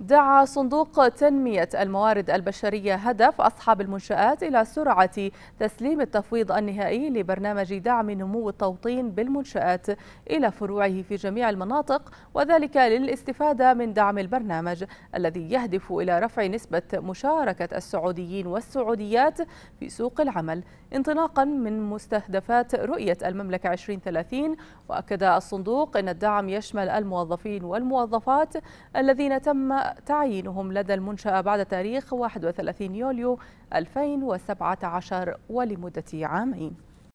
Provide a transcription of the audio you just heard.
دعا صندوق تنمية الموارد البشرية هدف أصحاب المنشآت إلى سرعة تسليم التفويض النهائي لبرنامج دعم نمو التوطين بالمنشآت إلى فروعه في جميع المناطق وذلك للاستفادة من دعم البرنامج الذي يهدف إلى رفع نسبة مشاركة السعوديين والسعوديات في سوق العمل انطلاقا من مستهدفات رؤية المملكة 2030 وأكد الصندوق أن الدعم يشمل الموظفين والموظفات الذين تم تعيينهم لدى المنشأة بعد تاريخ 31 يوليو 2017 ولمدة عامين